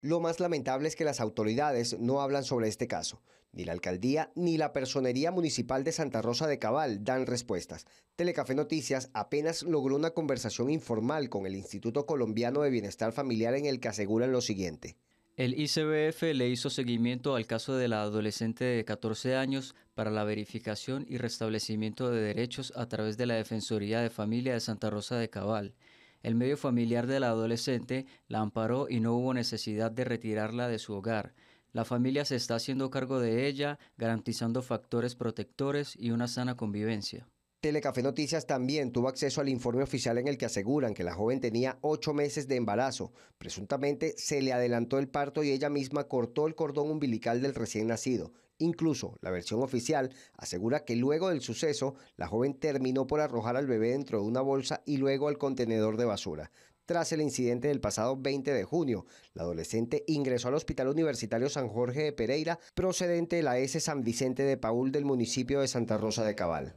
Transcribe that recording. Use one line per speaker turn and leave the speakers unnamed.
Lo más lamentable es que las autoridades no hablan sobre este caso. Ni la alcaldía ni la personería municipal de Santa Rosa de Cabal dan respuestas. Telecafé Noticias apenas logró una conversación informal con el Instituto Colombiano de Bienestar Familiar en el que aseguran lo siguiente.
El ICBF le hizo seguimiento al caso de la adolescente de 14 años para la verificación y restablecimiento de derechos a través de la Defensoría de Familia de Santa Rosa de Cabal. El medio familiar de la adolescente la amparó y no hubo necesidad de retirarla de su hogar. La familia se está haciendo cargo de ella, garantizando factores protectores y una sana convivencia.
Telecafé Noticias también tuvo acceso al informe oficial en el que aseguran que la joven tenía ocho meses de embarazo. Presuntamente se le adelantó el parto y ella misma cortó el cordón umbilical del recién nacido. Incluso la versión oficial asegura que luego del suceso, la joven terminó por arrojar al bebé dentro de una bolsa y luego al contenedor de basura. Tras el incidente del pasado 20 de junio, la adolescente ingresó al Hospital Universitario San Jorge de Pereira, procedente de la S. San Vicente de Paul del municipio de Santa Rosa de Cabal.